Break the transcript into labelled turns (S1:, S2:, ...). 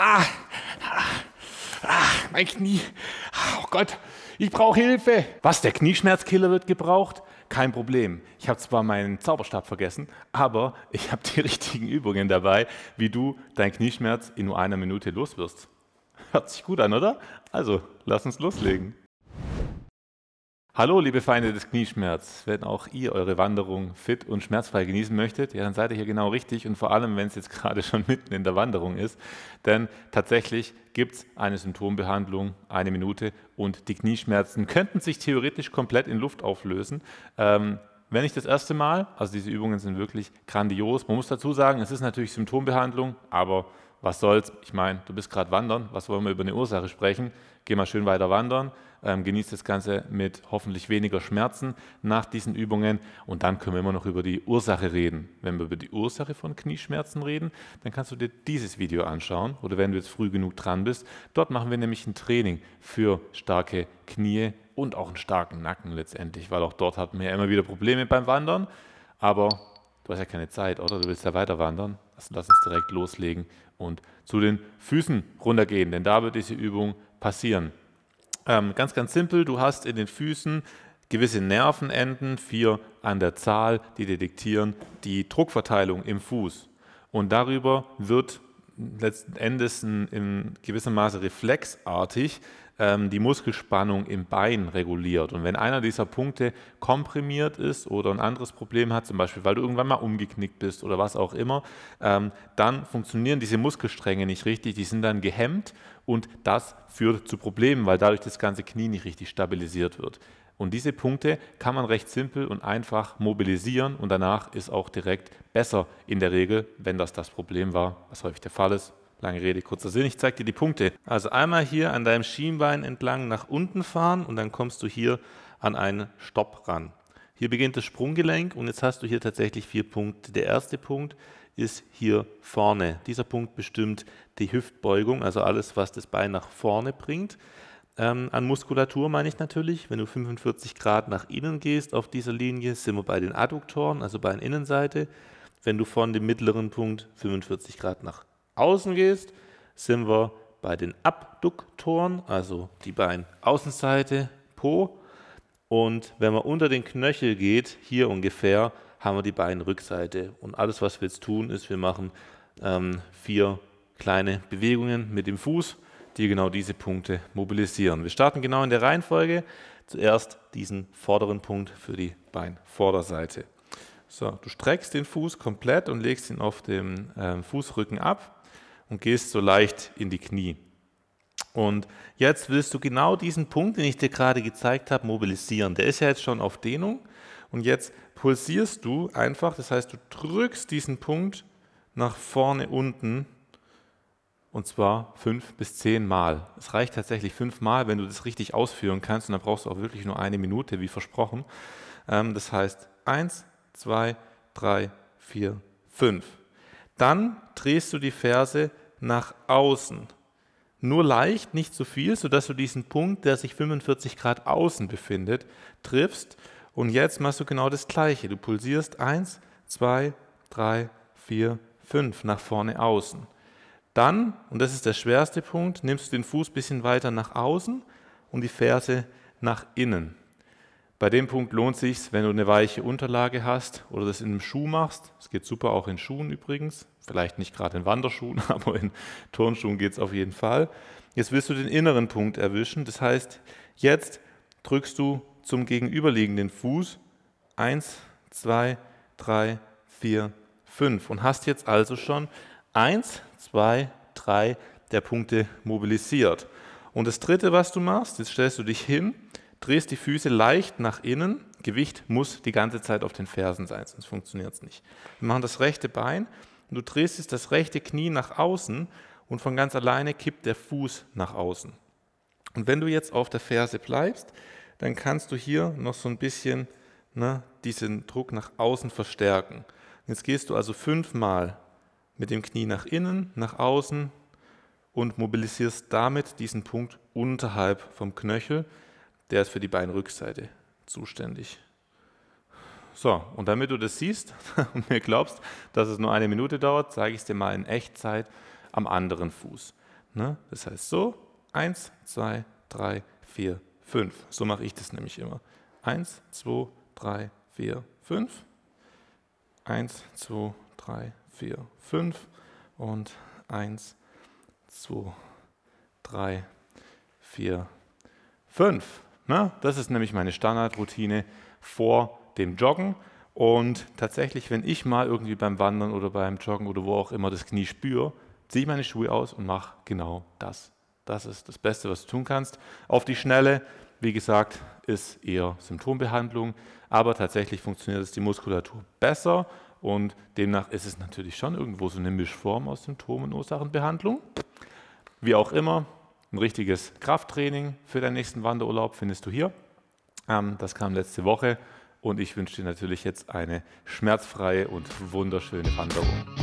S1: Ah, ah, ah, mein Knie. Oh Gott, ich brauche Hilfe. Was, der Knieschmerzkiller wird gebraucht? Kein Problem. Ich habe zwar meinen Zauberstab vergessen, aber ich habe die richtigen Übungen dabei, wie du deinen Knieschmerz in nur einer Minute loswirst. Hört sich gut an, oder? Also, lass uns loslegen. Hallo, liebe Feinde des Knieschmerz. Wenn auch ihr eure Wanderung fit und schmerzfrei genießen möchtet, ja, dann seid ihr hier genau richtig und vor allem, wenn es jetzt gerade schon mitten in der Wanderung ist. Denn tatsächlich gibt es eine Symptombehandlung, eine Minute und die Knieschmerzen könnten sich theoretisch komplett in Luft auflösen. Ähm, wenn ich das erste Mal, also diese Übungen sind wirklich grandios, man muss dazu sagen, es ist natürlich Symptombehandlung, aber was soll's, ich meine, du bist gerade wandern, was wollen wir über eine Ursache sprechen? Geh mal schön weiter wandern, ähm, genieß das Ganze mit hoffentlich weniger Schmerzen nach diesen Übungen und dann können wir immer noch über die Ursache reden. Wenn wir über die Ursache von Knieschmerzen reden, dann kannst du dir dieses Video anschauen oder wenn du jetzt früh genug dran bist. Dort machen wir nämlich ein Training für starke Knie und auch einen starken Nacken letztendlich, weil auch dort hatten wir ja immer wieder Probleme beim Wandern. Aber du hast ja keine Zeit, oder? Du willst ja weiter wandern. Also lass uns direkt loslegen und zu den Füßen runtergehen, denn da wird diese Übung passieren. Ähm, ganz, ganz simpel, du hast in den Füßen gewisse Nervenenden, vier an der Zahl, die detektieren die Druckverteilung im Fuß. Und darüber wird letzten Endes ein, in gewissem Maße reflexartig ähm, die Muskelspannung im Bein reguliert. Und wenn einer dieser Punkte komprimiert ist oder ein anderes Problem hat, zum Beispiel weil du irgendwann mal umgeknickt bist oder was auch immer, ähm, dann funktionieren diese Muskelstränge nicht richtig, die sind dann gehemmt und das führt zu Problemen, weil dadurch das ganze Knie nicht richtig stabilisiert wird. Und diese Punkte kann man recht simpel und einfach mobilisieren und danach ist auch direkt besser in der Regel, wenn das das Problem war, was häufig der Fall ist. Lange Rede, kurzer Sinn, ich zeige dir die Punkte. Also einmal hier an deinem Schienbein entlang nach unten fahren und dann kommst du hier an einen Stopp ran. Hier beginnt das Sprunggelenk und jetzt hast du hier tatsächlich vier Punkte. Der erste Punkt ist hier vorne. Dieser Punkt bestimmt die Hüftbeugung, also alles, was das Bein nach vorne bringt. Ähm, an Muskulatur meine ich natürlich, wenn du 45 Grad nach innen gehst auf dieser Linie, sind wir bei den Adduktoren, also bei der Innenseite. Wenn du von dem mittleren Punkt 45 Grad nach außen gehst, sind wir bei den Abduktoren, also die Beinaußenseite, Po. Und wenn man unter den Knöchel geht, hier ungefähr, haben wir die Beinrückseite. Und alles, was wir jetzt tun, ist, wir machen ähm, vier kleine Bewegungen mit dem Fuß die genau diese Punkte mobilisieren. Wir starten genau in der Reihenfolge. Zuerst diesen vorderen Punkt für die Beinvorderseite. So, du streckst den Fuß komplett und legst ihn auf dem äh, Fußrücken ab und gehst so leicht in die Knie. Und jetzt willst du genau diesen Punkt, den ich dir gerade gezeigt habe, mobilisieren. Der ist ja jetzt schon auf Dehnung und jetzt pulsierst du einfach, das heißt, du drückst diesen Punkt nach vorne unten und zwar fünf bis zehn Mal. Es reicht tatsächlich fünf Mal, wenn du das richtig ausführen kannst und dann brauchst du auch wirklich nur eine Minute, wie versprochen. Ähm, das heißt eins, zwei, drei, vier, fünf. Dann drehst du die Ferse nach außen. Nur leicht, nicht zu viel, sodass du diesen Punkt, der sich 45 Grad außen befindet, triffst. Und jetzt machst du genau das Gleiche. Du pulsierst eins, zwei, drei, vier, fünf nach vorne außen. Dann, und das ist der schwerste Punkt, nimmst du den Fuß ein bisschen weiter nach außen und die Ferse nach innen. Bei dem Punkt lohnt es sich, wenn du eine weiche Unterlage hast oder das in einem Schuh machst. Es geht super auch in Schuhen übrigens. Vielleicht nicht gerade in Wanderschuhen, aber in Turnschuhen geht es auf jeden Fall. Jetzt willst du den inneren Punkt erwischen. Das heißt, jetzt drückst du zum gegenüberliegenden Fuß 1, 2, 3, 4, 5 und hast jetzt also schon eins, zwei, drei der Punkte mobilisiert. Und das dritte, was du machst, jetzt stellst du dich hin, drehst die Füße leicht nach innen. Gewicht muss die ganze Zeit auf den Fersen sein, sonst funktioniert es nicht. Wir machen das rechte Bein und du drehst jetzt das rechte Knie nach außen und von ganz alleine kippt der Fuß nach außen. Und wenn du jetzt auf der Ferse bleibst, dann kannst du hier noch so ein bisschen ne, diesen Druck nach außen verstärken. Jetzt gehst du also fünfmal mit dem Knie nach innen, nach außen und mobilisierst damit diesen Punkt unterhalb vom Knöchel. Der ist für die Beinrückseite zuständig. So, und damit du das siehst und mir glaubst, dass es nur eine Minute dauert, zeige ich es dir mal in Echtzeit am anderen Fuß. Ne? Das heißt so, 1, 2, 3, 4, 5. So mache ich das nämlich immer. Eins, zwei, drei, vier, fünf. Eins, zwei, drei, 4, 5 und 1, 2, 3, 4, 5. das ist nämlich meine Standardroutine vor dem Joggen. Und tatsächlich, wenn ich mal irgendwie beim Wandern oder beim Joggen oder wo auch immer das Knie spüre, ziehe ich meine Schuhe aus und mache genau das. Das ist das Beste, was du tun kannst. Auf die Schnelle, wie gesagt, ist eher Symptombehandlung, aber tatsächlich funktioniert es die Muskulatur besser und demnach ist es natürlich schon irgendwo so eine Mischform aus Symptomen, und Ursachenbehandlung. Wie auch immer, ein richtiges Krafttraining für deinen nächsten Wanderurlaub findest du hier. Ähm, das kam letzte Woche und ich wünsche dir natürlich jetzt eine schmerzfreie und wunderschöne Wanderung.